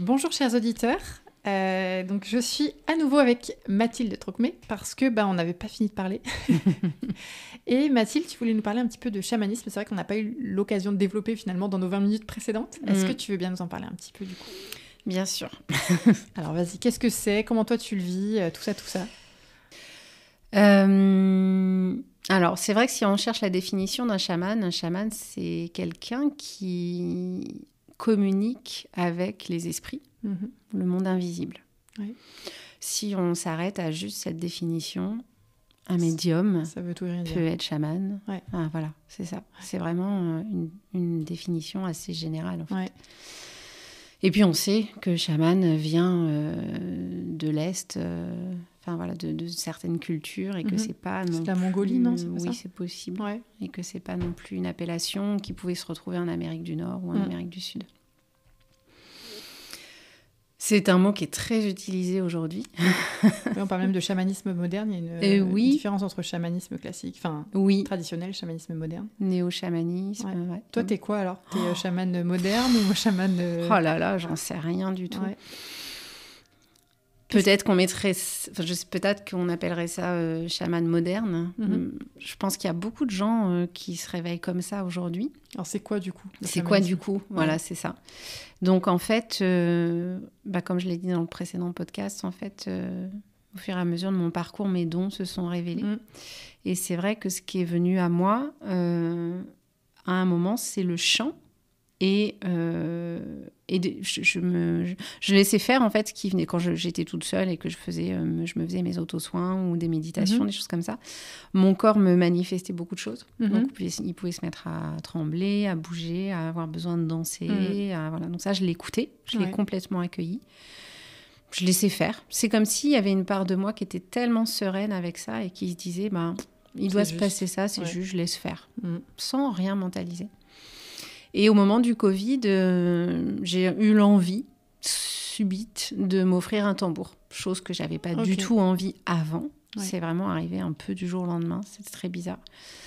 bonjour chers auditeurs. Euh, donc je suis à nouveau avec Mathilde Trocmé parce que bah, on n'avait pas fini de parler. et Mathilde, tu voulais nous parler un petit peu de chamanisme. C'est vrai qu'on n'a pas eu l'occasion de développer finalement dans nos 20 minutes précédentes. Est-ce mm. que tu veux bien nous en parler un petit peu du coup Bien sûr. Alors vas-y, qu'est-ce que c'est Comment toi tu le vis euh, Tout ça, tout ça. Euh, alors, c'est vrai que si on cherche la définition d'un chaman, un chaman, c'est quelqu'un qui communique avec les esprits, mhm. le monde invisible. Si on s'arrête à juste cette définition, un médium ça veut peut être chaman. Ah, voilà, c'est ça. C'est vraiment euh, une, définition assez générale. Et puis on sait que chaman vient euh, de l'Est. Euh, enfin voilà, de, certaines cultures et que ce mhm. n'est c'est pas non la Mongolie non c'est oui c'est possible et que c'est pas non plus une appellation qui pouvait se retrouver en Amérique du Nord ou en mm. Amérique du Sud. C'est un mot qui est très utilisé aujourd'hui. on parle même de chamanisme moderne. Il y a une, euh, oui. différence entre chamanisme classique, enfin traditionnel, chamanisme moderne. Néo-chamanisme. Toi, t'es quoi alors T'es euh, oh. chaman moderne ou chaman. Euh, oh là là, j'en sais rien du tout. Peut-être qu'on mettrait, enfin, peut-être qu'on appellerait ça euh, chaman moderne. Mhm. Hum, je pense qu'il y a beaucoup de gens euh, qui se réveillent comme ça aujourd'hui. Alors c'est quoi du coup C'est quoi du coup Voilà, c'est ça. Donc en fait, euh, bah, comme je l'ai dit dans le précédent podcast, en fait, au fur et à mesure de mon parcours, mes dons se sont révélés. Mhm. Et c'est vrai que ce qui est venu à moi à un moment, c'est le chant et, euh, je, me, je, laissais faire en fait qui venait quand j'étais toute seule et que je faisais euh, je me faisais mes auto-soins ou des méditations mhm. des choses comme ça mon corps me manifestait beaucoup de choses mhm. donc il pouvait, se mettre à trembler à bouger à avoir besoin de danser mhm. voilà donc ça je l'écoutais je l'ai complètement accueilli je laissais faire c'est comme s'il y avait une part de moi qui était tellement sereine avec ça et qui se disait ben il doit se passer ça c'est juste je laisse faire sans rien mentaliser et au moment du Covid, euh, j'ai eu l'envie subite de m'offrir un tambour, chose que j'avais pas du tout envie avant. C'est vraiment arrivé un peu du jour au lendemain, c'est très bizarre.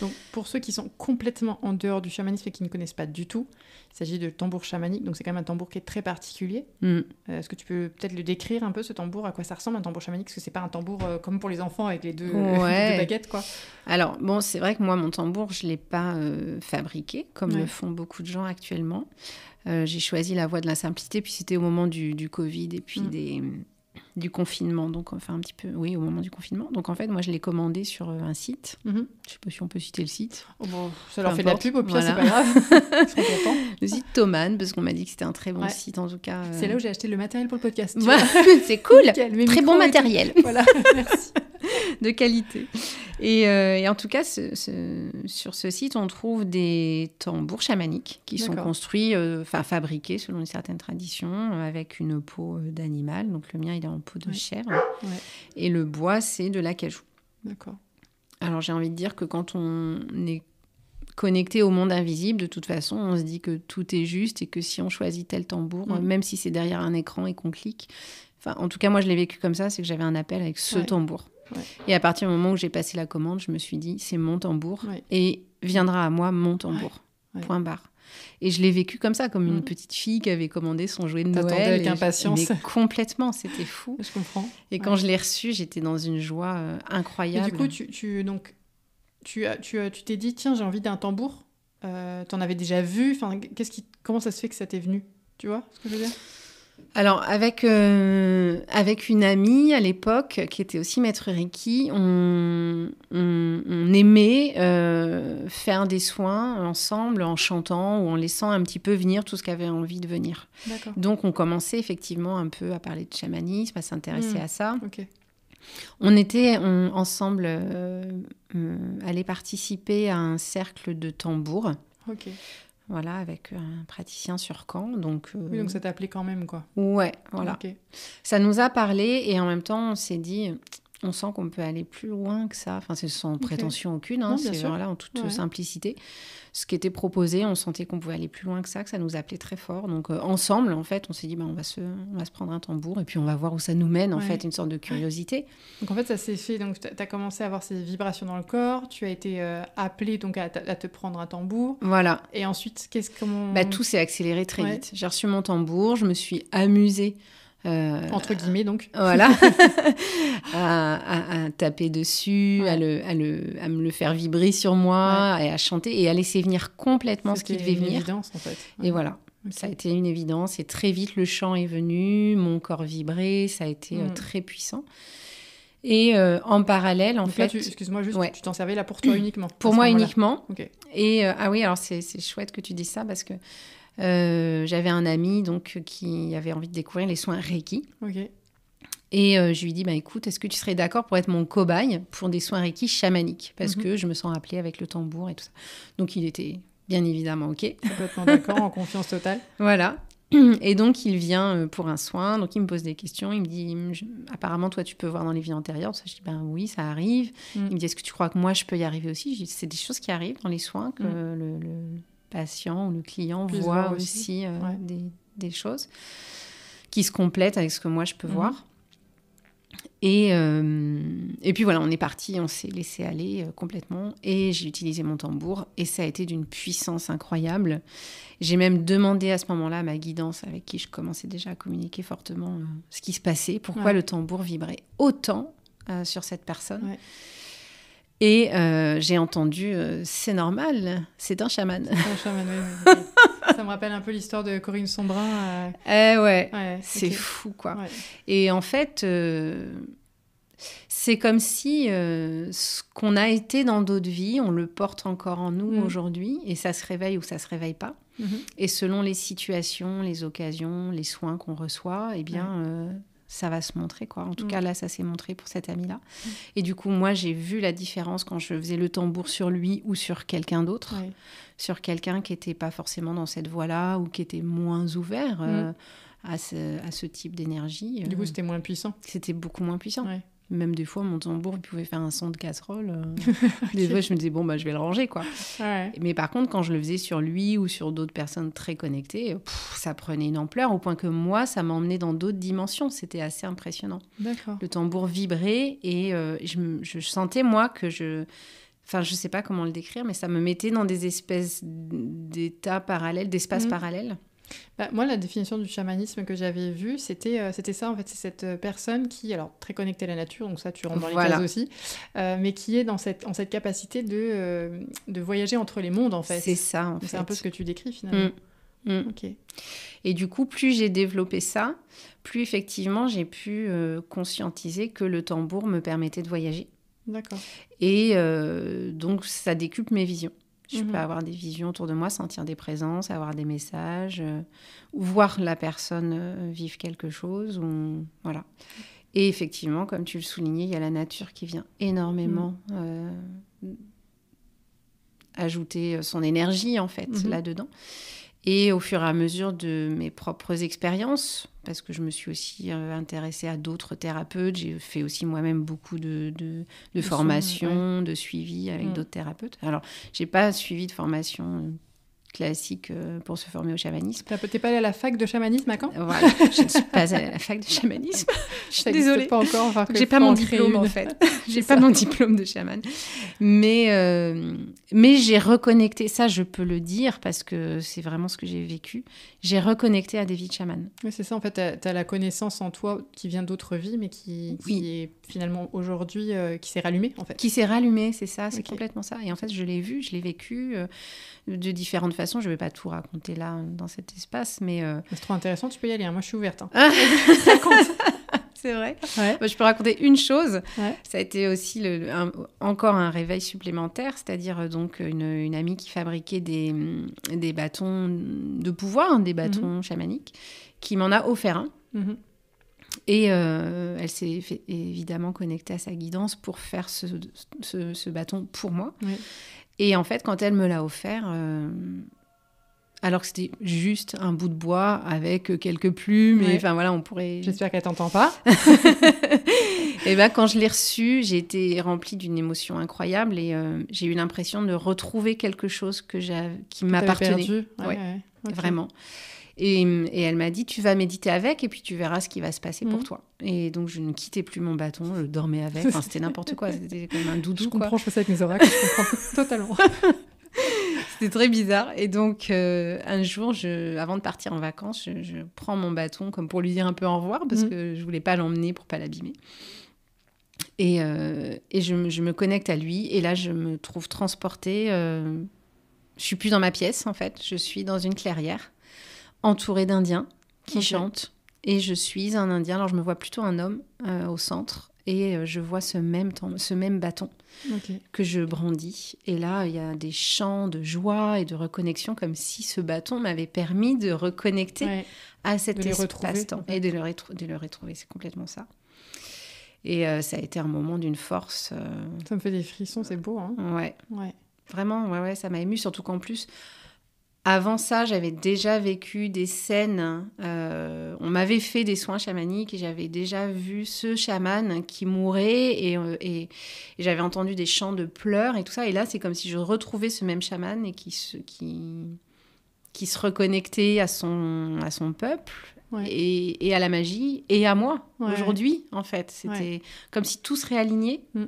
Donc pour ceux qui sont complètement en dehors du chamanisme et qui ne connaissent pas du tout, il s'agit de tambour chamanique, donc c'est quand même un tambour qui est très particulier. Mm. Euh, est-ce que tu peux peut-être le décrire un peu ce tambour, à quoi ça ressemble un tambour chamanique Parce que c'est pas un tambour euh, comme pour les enfants avec les deux, baguettes quoi. Alors bon, c'est vrai que moi mon tambour je l'ai pas euh, fabriqué comme le font beaucoup de gens actuellement. j'ai choisi la voie de la simplicité puis c'était au moment du, Covid et puis mm. des du confinement, donc enfin un petit peu, oui, au moment du confinement. Donc en fait, moi, je l'ai commandé sur euh, un site. Mhm. Je sais pas si on peut citer le site. Oh, bon, ça leur fait de la pub, au pire, c'est pas grave. Le site Thoman, parce qu'on m'a dit que c'était un très bon site en tout cas. Euh. C'est là où j'ai acheté le matériel pour le podcast. c'est cool. très bon matériel. Voilà, merci. de qualité. Euh, et, en tout cas, ce, sur ce site, on trouve des tambours chamaniques qui sont construits, euh, enfin fabriqués selon une certaine tradition, euh, avec une peau d'animal. Donc le mien, il est en peau de chair. Et le bois, c'est de l'acajou. D'accord. Alors j'ai envie de dire que quand on est connecté au monde invisible, de toute façon, on se dit que tout est juste et que si on choisit tel tambour, mm. même si c'est derrière un écran et qu'on clique, enfin en tout cas moi je l'ai vécu comme ça, c'est que j'avais un appel avec ce tambour. Et à partir du moment où j'ai passé la commande, je me suis dit, c'est mon tambour et viendra à moi mon tambour. Point barre. Et je l'ai vécu comme ça, comme une mm. petite fille qui avait commandé son jouet de Noël. avec impatience. complètement, c'était fou. Je comprends. Et quand je l'ai reçu, j'étais dans une joie incroyable. Euh, et du coup, tu, tu donc, tu as, tu, as, tu t'es dit, tiens, j'ai envie d'un tambour. Euh, t'en avais déjà vu. Enfin, qu'est-ce qui, comment ça se fait que ça t'est venu Tu vois ce que je veux dire alors, avec, euh, avec une amie à l'époque, qui était aussi maître Reiki, on, aimait euh, faire des soins ensemble en chantant ou en laissant un petit peu venir tout ce qu'avait envie de venir. Donc, on commençait effectivement un peu à parler de chamanisme, à s'intéresser hmm. à ça. On était ensemble euh, euh allés participer à un cercle de tambours voilà, avec un praticien sur camp, Donc, euh, Oui, donc ça t'a appelé quand même, quoi. Ouais, voilà. Ça nous a parlé et en même temps, on s'est dit, on sent qu'on peut aller plus loin que ça. Enfin, c'est sans prétention aucune, hein, c'est là en toute euh, simplicité. Ce qui était proposé, on sentait qu'on pouvait aller plus loin que ça, que ça nous appelait très fort. Donc, euh, ensemble, en fait, on s'est dit, bah, on, va se, on va se prendre un tambour et puis on va voir où ça nous mène, en fait, une sorte de curiosité. Donc, en fait, ça s'est fait. Donc, tu as commencé à avoir ces vibrations dans le corps, tu as été euh, appelé donc, à, te prendre un tambour. Voilà. Et ensuite, qu'est-ce qu'on. Bah, tout s'est accéléré très vite. J'ai reçu mon tambour, je me suis amusée euh, Entre guillemets, donc. Euh, voilà. à, taper dessus, à, me le faire vibrer sur moi, et à chanter, et à laisser venir complètement ce qui devait venir. Et voilà. Ça a été une évidence et très vite le chant est venu, mon corps vibrait, ça a été euh, mm. très puissant. Et en parallèle, en fait. Excuse-moi juste, tu t'en servais là pour toi uniquement Pour moi uniquement. Et ah oui, alors c'est chouette que tu dises ça parce que euh, j'avais un ami donc qui avait envie de découvrir les soins Reiki. Et euh, je lui dis, bah, écoute, est-ce que tu serais d'accord pour être mon cobaye pour des soins Reiki chamaniques Parce mhm. que je me sens appelée avec le tambour et tout ça. Donc il était bien évidemment OK. Complètement d'accord, en confiance totale. Voilà. Et donc il vient euh, pour un soin, donc il me pose des questions, il me dit, hum, apparemment toi tu peux voir dans les vies antérieures, je dis, ben oui, ça arrive. Mm. Il me dit, est-ce que tu crois que moi je peux y arriver aussi c'est des choses qui arrivent dans les soins, que mm. le patient ou le client voit aussi, euh, des, choses qui se complètent avec ce que moi je peux mhm. voir. Euh, et, puis voilà, on est parti, on s'est laissé aller euh, complètement. Et j'ai utilisé mon tambour et ça a été d'une puissance incroyable. J'ai même demandé à ce moment-là à ma guidance, avec qui je commençais déjà à communiquer fortement, ce qui se passait, pourquoi le tambour vibrait autant sur cette personne. Et euh, j'ai entendu, euh, c'est normal, c'est un chaman. ça me rappelle un peu l'histoire de Corinne Sombrin. Euh. eh ouais, c'est fou, quoi. Et en fait, c'est comme si ce qu'on a été dans d'autres vies, on le porte encore en nous mm. aujourd'hui, et ça se réveille ou ça se réveille pas. Mm-hmm. Et selon les situations, les occasions, les soins qu'on reçoit, eh bien ça va se montrer, quoi. En tout mm. cas, là, ça s'est montré pour cet ami-là. Mm. Et du coup, moi, j'ai vu la différence quand je faisais le tambour sur lui ou sur quelqu'un d'autre, sur quelqu'un qui n'était pas forcément dans cette voie-là ou qui était moins ouvert mm. euh, à, ce, à, ce, type d'énergie. Du coup, euh, c'était moins puissant. C'était beaucoup moins puissant. Même des fois, mon tambour, il pouvait faire un son de casserole. Euh. Des fois, je me disais, bon, bah, je vais le ranger, quoi. Mais par contre, quand je le faisais sur lui ou sur d'autres personnes très connectées, ça prenait une ampleur au point que moi, ça m'emmenait dans d'autres dimensions. C'était assez impressionnant. Le tambour vibrait et euh, je, sentais, moi, que je enfin je sais pas comment le décrire, mais ça me mettait dans des espèces d'états parallèles, d'espaces mm. parallèles. Bah, moi, la définition du chamanisme que j'avais vue, c'était euh, c'était ça, en fait. C'est cette euh, personne qui, alors très connectée à la nature, donc ça, tu rentres dans les aussi, euh, mais qui est dans cette, en cette capacité de, de voyager entre les mondes, en fait. C'est ça, en fait. C'est un peu ce que tu décris, finalement. Mm. Mm. Et du coup, plus j'ai développé ça, plus effectivement, j'ai pu conscientiser que le tambour me permettait de voyager. D'accord. Et donc, ça décupe mes visions. Je peux mhm. avoir des visions autour de moi, sentir des présences, avoir des messages, euh, voir la personne euh, vivre quelque chose. Voilà. Et effectivement, comme tu le soulignais, il y a la nature qui vient énormément mhm. euh, ajouter son énergie, en fait, mhm. là-dedans. Et au fur et à mesure de mes propres expériences, parce que je me suis aussi euh, intéressée à d'autres thérapeutes, j'ai fait aussi moi-même beaucoup de, de, formations, de suivi avec mm. d'autres thérapeutes. Alors, je n'ai pas suivi de formation euh, classique euh, pour se former au chamanisme. Tu n'es pas allée à la fac de chamanisme à Caen Voilà, je ne suis pas allée à la fac de chamanisme. je suis désolée. Pas encore. J'ai pas mon diplôme en fait. J'ai pas mon diplôme de chaman. Mais, euh, mais j'ai reconnecté, ça je peux le dire parce que c'est vraiment ce que j'ai vécu, j'ai reconnecté à des vies de chaman. c'est ça, en fait, tu as, la connaissance en toi qui vient d'autres vies, mais qui, est finalement aujourd'hui, euh, qui s'est rallumée en fait. Qui s'est rallumée, c'est ça, c'est complètement ça. Et en fait, je l'ai vu, je l'ai vécu euh, de différentes façons. Je ne vais pas tout raconter là, dans cet espace, mais... C'est trop intéressant, tu peux y aller, hein. moi je suis ouverte. Hein. c'est vrai. je peux raconter une chose. Ça a été aussi encore un réveil supplémentaire, c'est-à-dire euh, donc une, amie qui fabriquait mm, des, bâtons de pouvoir, des bâtons mhm. chamaniques, qui m'en a offert un. Mhm. Et euh, elle s'est évidemment connectée à sa guidance pour faire ce, bâton pour moi. Et en fait, quand elle me l'a offert, euh, alors que c'était juste un bout de bois avec quelques plumes. enfin voilà, on pourrait. J'espère qu'elle t'entend pas. et eh ben quand je l'ai reçu, j'ai été remplie d'une émotion incroyable et euh, j'ai eu l'impression de retrouver quelque chose que qui m'appartenait. Ouais, ouais, Vraiment. Et, elle m'a dit, tu vas méditer avec et puis tu verras ce qui va se passer pour mhm. toi. Et donc, je ne quittais plus mon bâton, je dormais avec. Enfin, c'était n'importe quoi, c'était comme un doudou. Je comprends, je fais ça avec mes oracles, je comprends totalement. C'est très bizarre. Et donc, euh, un jour, avant de partir en vacances, je, prends mon bâton comme pour lui dire un peu au revoir parce mm. que je voulais pas l'emmener pour pas l'abîmer. Et, euh, je, me connecte à lui. Et là, je me trouve transportée. Je euh, je suis plus dans ma pièce, en fait. Je suis dans une clairière entourée d'Indiens qui chantent. Et je suis un Indien. Alors, je me vois plutôt un homme au centre et euh, je vois ce même, ce même bâton que je brandis. Et là, il y a des chants de joie et de reconnexion, comme si ce bâton m'avait permis de reconnecter à cet espace-temps et de le, de le retrouver. C'est complètement ça. Et euh, ça a été un moment d'une force. Euh, ça me fait des frissons, c'est beau. Hein ouais. ouais. Vraiment, ouais, ouais, ça m'a ému, surtout qu'en plus, avant ça, j'avais déjà vécu des scènes. Euh, on m'avait fait des soins chamaniques et j'avais déjà vu ce chaman qui mourait euh, et, j'avais entendu des chants de pleurs et tout ça. Et là, c'est comme si je retrouvais ce même chaman et qui se, qui, qui se reconnectait à son, à son peuple. Et, à la magie et à moi aujourd'hui en fait c'était comme si tout se réalignait mm.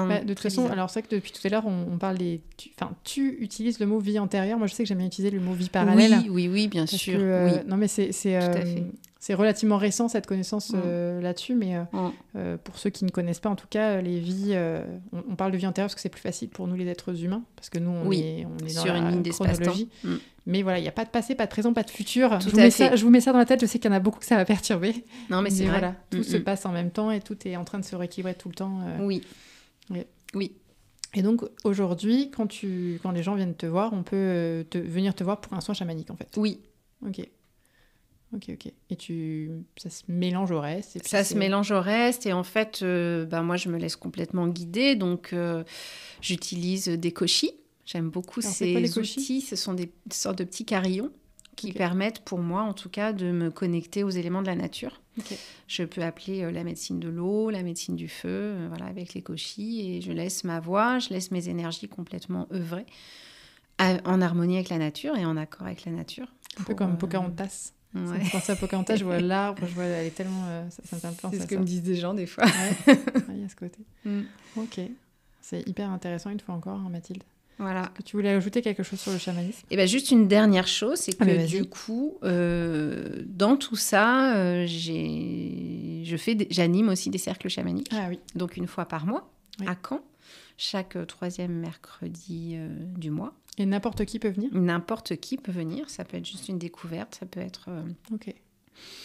Bah, de toute façon, alors c'est que depuis tout à l'heure, on, parle des. enfin, tu utilises le mot vie antérieure. Moi, je sais que j'aime bien utiliser le mot vie parallèle. Oui, oui, bien sûr. Euh, non, mais c'est. Euh, c'est relativement récent cette connaissance mm. euh, là-dessus, mais mm. pour ceux qui ne connaissent pas, en tout cas, les vies, on, parle de vie antérieure parce que c'est plus facile pour nous les êtres humains, parce que nous on est, on est sur une la chronologie. Mm. Mais voilà, il n'y a pas de passé, pas de présent, pas de futur. je, vous mets ça, je vous mets ça dans la tête, je sais qu'il y en a beaucoup que ça va perturber. Non, mais, c'est vrai. Voilà, tout se passe en même temps et tout est en train de se rééquilibrer tout le temps. Oui. Oui. Et donc aujourd'hui, quand, tu, quand les gens viennent te voir, on peut euh, te, venir te voir pour un soin chamanique en fait. Oui. Ok. Ok, ok. Et tu, ça se mélange au reste. ça se mélange au reste et en fait, euh, bah, moi je me laisse complètement guider, donc euh, j'utilise des cochis. J'aime beaucoup ces cochis. Ce sont des sortes de petits carillons qui permettent pour moi en tout cas de me connecter aux éléments de la nature. Je peux appeler euh, la médecine de l'eau, la médecine du feu, euh, voilà, avec les cochis, et je laisse ma voix, je laisse mes énergies complètement œuvrer en harmonie avec la nature et en accord avec la nature. Un peu comme euh... Pocahontas. Ouais. Ça Pocahontas, je vois l'arbre, je vois, elle est tellement. Euh, ça, me C'est ce que me disent des gens des fois. Il y a ce côté. Mm. Ok. C'est hyper intéressant une fois encore, hein, Mathilde. Voilà. Tu voulais ajouter quelque chose sur le chamanisme Et eh ben juste une dernière chose, c'est ah, que du coup, euh, dans tout ça, euh, fais, j'anime aussi des cercles chamaniques. Ah Donc une fois par mois, à Caen, chaque euh, troisième mercredi du mois. Et n'importe qui peut venir N'importe qui peut venir. Ça peut être juste une découverte, ça peut être. ok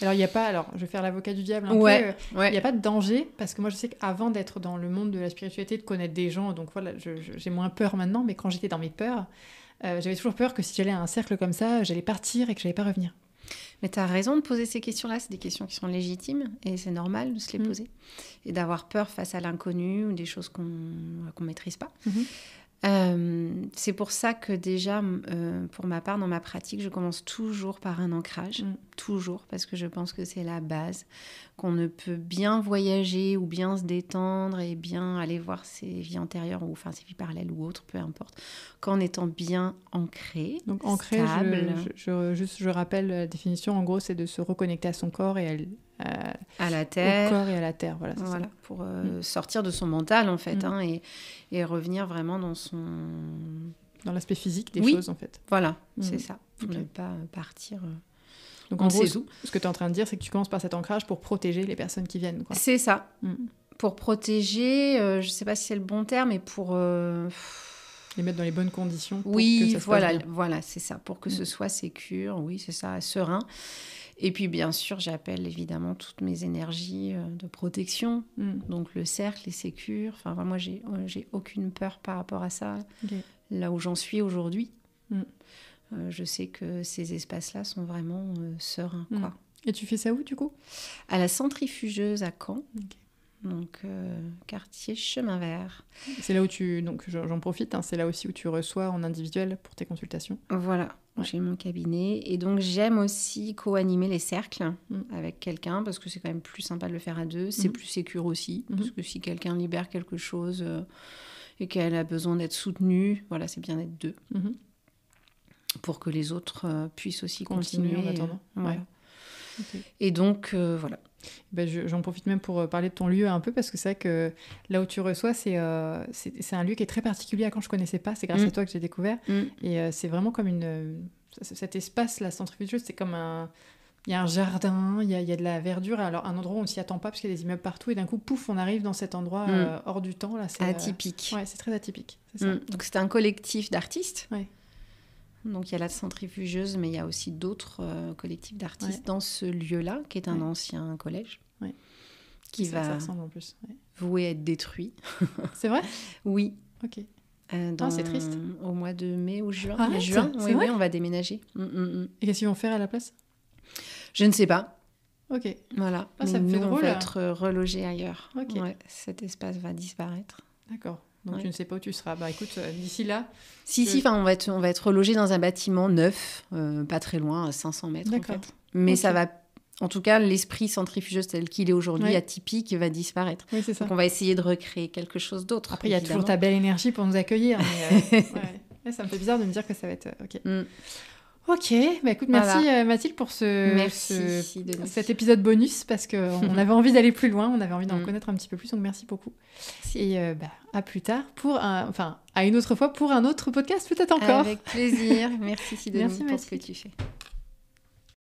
alors, il n'y a pas, alors je vais faire l'avocat du diable un ouais, peu, il n'y a pas de danger, parce que moi je sais qu'avant d'être dans le monde de la spiritualité, de connaître des gens, donc voilà, j'ai moins peur maintenant, mais quand j'étais dans mes peurs, euh, j'avais toujours peur que si j'allais à un cercle comme ça, j'allais partir et que j'allais pas revenir. Mais tu as raison de poser ces questions-là, c'est des questions qui sont légitimes et c'est normal de se les mm. poser. Et d'avoir peur face à l'inconnu ou des choses qu'on ne maîtrise pas. Mm-hmm. Euh, c'est pour ça que déjà, euh, pour ma part, dans ma pratique, je commence toujours par un ancrage, mm. toujours, parce que je pense que c'est la base, qu'on ne peut bien voyager ou bien se détendre et bien aller voir ses vies antérieures ou enfin ses vies parallèles ou autres, peu importe, qu'en étant bien ancré. Donc ancré, juste je rappelle la définition, en gros, c'est de se reconnecter à son corps et à euh, à la terre, au corps et à la terre, voilà. Pour euh, mm. sortir de son mental en fait mm. hein, et, revenir vraiment dans son dans l'aspect physique des choses en fait. Voilà, mm. c'est ça. Pour ne pas euh, partir. Donc en gros, ce, ce que tu es en train de dire, c'est que tu commences par cet ancrage pour protéger les personnes qui viennent. C'est ça. Pour protéger, je ne sais pas si c'est le bon terme, mais pour... Les mettre dans les bonnes conditions. Pour oui, que voilà, voilà, c'est ça. Pour que ce soit sécur, oui, c'est ça, serein. Et puis, bien sûr, j'appelle évidemment toutes mes énergies euh, de protection, mm. donc le cercle, les sécures. Enfin, moi, euh, j'ai, aucune peur par rapport à ça, là où j'en suis aujourd'hui. Mm. Euh, je sais que ces espaces-là sont vraiment sereins. Mm. Et tu fais ça où, du coup À la centrifugeuse à Caen. donc quartier Chemin Vert. C'est là où tu, donc j'en profite, hein, c'est là aussi où tu reçois en individuel pour tes consultations. Voilà, j'ai mon cabinet. Et donc, j'aime aussi co-animer les cercles hein, avec quelqu'un parce que c'est quand même plus sympa de le faire à deux. C'est mhm. plus sécure aussi. Mhm. Parce que si quelqu'un libère quelque chose euh, et qu'elle a besoin d'être soutenue, voilà, c'est bien d'être deux. Mhm. Pour que les autres euh, puissent aussi continuer. en attendant. Euh, et donc, voilà. Ben J'en profite même pour euh, parler de ton lieu un peu, parce que c'est vrai que là où tu reçois, c'est euh, un lieu qui est très particulier à quand je ne connaissais pas. C'est grâce mm. à toi que j'ai découvert. Mm. Et euh, c'est vraiment comme une. Cet espace, la centrifugeuse, c'est comme un. Il y a un jardin, il y a, de la verdure. Alors, un endroit où on ne s'y attend pas, parce qu'il y a des immeubles partout. Et d'un coup, pouf, on arrive dans cet endroit mm. hors du temps. Là, atypique. Ouais, c'est très atypique. Donc, c'est un collectif d'artistes. Donc il y a la centrifugeuse, mais il y a aussi d'autres euh, collectifs d'artistes dans ce lieu-là, qui est un ancien collège, qui va ça vouer à être détruit. c'est vrai Oui. Ok. Euh, ah, c'est triste. Au mois de mai ou juin. juin, oui, on va déménager. Mm, mm, mm. Et qu'est-ce qu'ils vont faire à la place Je ne sais pas. Ok. Voilà. Ah, ça On va être euh, relogé ailleurs. Ok. cet espace va disparaître. D'accord. Donc tu ne sais pas où tu seras. Bah écoute, euh, d'ici là. Si, si, on va, être, on va être logé dans un bâtiment neuf, euh, pas très loin, à 500 mètres. En Mais ça va. En tout cas, l'esprit centrifugeuse tel qu'il est aujourd'hui, atypique, va disparaître. Oui, ça. on va essayer de recréer quelque chose d'autre. Après, il y a toujours ta belle énergie pour nous accueillir. Euh, ça me fait bizarre de me dire que ça va être. Ok. Mm. Ok, bah écoute, merci euh, Mathilde pour ce, cet épisode bonus parce qu'on avait envie d'aller plus loin, on avait envie d'en mm. connaître un petit peu plus, donc merci beaucoup. Et euh, bah, à plus tard pour un, enfin à une autre fois pour un autre podcast peut-être encore. Avec plaisir, merci Sidonie pour ce que tu fais.